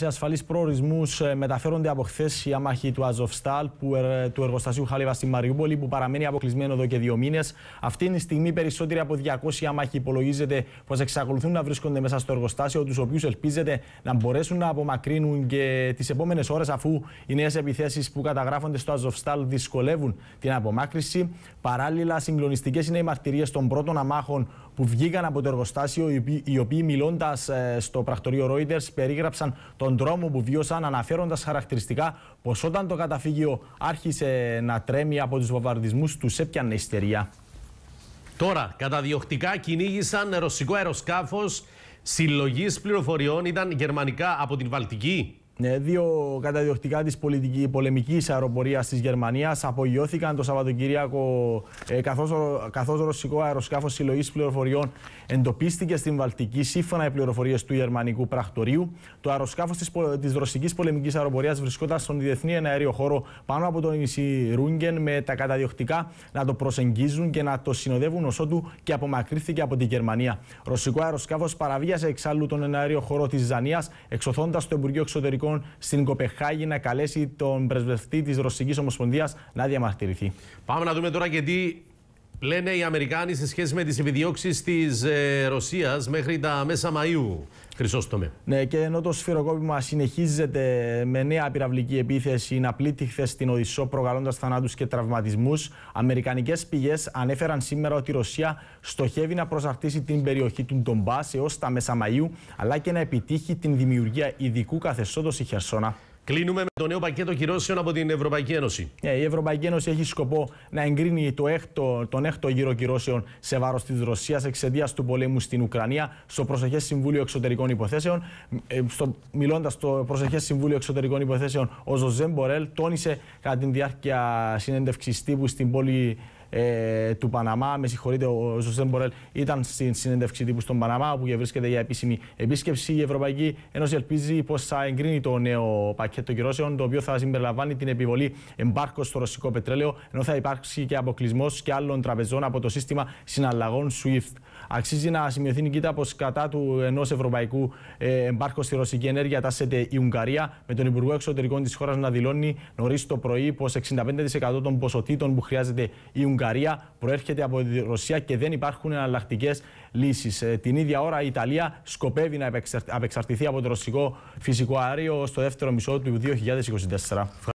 Σε ασφαλείς προορισμούς ε, μεταφέρονται από χθες οι άμαχοι του Αζοφστάλ που, ε, του εργοστασίου Χάλιβα στη Μαριούπολη που παραμένει αποκλεισμένο εδώ και δύο μήνες. Αυτή τη στιγμή περισσότεροι από 200 άμαχοι υπολογίζεται πως εξακολουθούν να βρίσκονται μέσα στο εργοστάσιο, τους οποίους ελπίζεται να μπορέσουν να απομακρύνουν και τις επόμενες ώρες αφού οι νέες επιθέσεις που καταγράφονται στο Αζοφστάλ δυσκολεύουν την απομάκρυση. Παράλληλα, συγκλονιστικές είναι οι μαρτυρίες των πρώτων αμάχων που βγήκαν από το εργοστάσιο, οι οποίοι, μιλώντας μιλώντας ε, στο πρακτορείο Reuters περίγραψαν τον τρόμο που βίωσαν, αναφέροντας χαρακτηριστικά πως όταν το καταφύγιο άρχισε να τρέμει από τους βομβαρδισμούς, τους έπιανε ιστερία. Τώρα, καταδιοχτικά κυνήγησαν ρωσικό αεροσκάφος συλλογής πληροφοριών, ήταν γερμανικά από την Βαλτική. Ναι, δύο καταδιοκτικά της πολιτική πολεμικής αεροπορίας της Γερμανίας απογειώθηκαν το Σαββατοκύριακο ε, καθώς το ρωσικό αεροσκάφος συλλογής πληροφοριών εντοπίστηκε στην Βαλτική σύμφωνα με πληροφορίες του γερμανικού πρακτορείου. Το αεροσκάφος της ρωσικής πολεμικής αεροπορίας βρισκόταν στον διεθνή εναέριο χώρο πάνω από τον νησί Ρούγκεν με τα καταδιοχτικά να το προσεγγίζουν και να το συνοδεύουν ως ότου και απομακρύνθηκε από τη Γερμανία. Ρωσικό αεροσκάφος παραβίασε εξάλλου τον εναέριο χώρο της Ζανία, εξωθώντας το Υπουργείο Εξωτερικών Λοιπόν στην Κοπεχάγη να καλέσει τον πρεσβευτή της Ρωσικής Ομοσπονδίας να διαμαρτυρηθεί. Πάμε να δούμε τώρα γιατί Λένε οι Αμερικάνοι σε σχέση με τις επιδιώξεις της ε, Ρωσίας μέχρι τα μέσα Μαου. Χρυσόστομε. Ναι, και ενώ το σφυροκόπημα συνεχίζεται με νέα πυραυλική επίθεση να πλήττει χθες στην Οδυσσό, προκαλώντας θανάτους και τραυματισμούς, Αμερικανικές πηγές ανέφεραν σήμερα ότι η Ρωσία στοχεύει να προσαρτήσει την περιοχή του Ντομπάς έως τα μέσα Μαου, αλλά και να επιτύχει την δημιουργία ειδικού καθεστώτος η Χερσόνα. Κλείνουμε με το νέο πακέτο κυρώσεων από την Ευρωπαϊκή Ένωση. Ναι, η Ευρωπαϊκή Ένωση έχει σκοπό να εγκρίνει το έκτο, τον έκτο γύρο κυρώσεων σε βάρος της Ρωσίας εξαιτίας του πολέμου στην Ουκρανία στο Προσεχές Συμβούλιο Εξωτερικών Υποθέσεων. Μιλώντα ε, στο Προσεχές Συμβούλιο Εξωτερικών Υποθέσεων, ο Ζωζέ Μπορέλ τόνισε κατά τη διάρκεια συνέντευξης τύπου στην πόλη ε, του Παναμά. Με συγχωρείτε, ο Ζωσέ Μπορέλ ήταν στην συνέντευξη τύπου στον Παναμά, που βρίσκεται για επίσημη επίσκεψη. Η Ευρωπαϊκή Ένωση ελπίζει πως θα εγκρίνει το νέο πακέτο κυρώσεων, το οποίο θα συμπεριλαμβάνει την επιβολή εμπάρκο στο ρωσικό πετρέλαιο, ενώ θα υπάρξει και αποκλεισμός και άλλων τραπεζών από το σύστημα συναλλαγών SWIFT. Αξίζει να σημειωθεί νικήτα πως κατά του ενός ευρωπαϊκού ε, εμπάρκου στη ρωσική ενέργεια τάσσεται η Ουγγαρία, με τον Υπουργό Εξωτερικών της χώρας να δηλώνει νωρίς το πρωί πως 65% των ποσοτήτων που χρειάζεται η Ουγγαρία Ουγγαρία προέρχεται από τη Ρωσία και δεν υπάρχουν εναλλακτικές λύσεις. Ε, την ίδια ώρα η Ιταλία σκοπεύει να απεξαρτηθεί από το ρωσικό φυσικό αέριο στο δεύτερο μισό του 2024.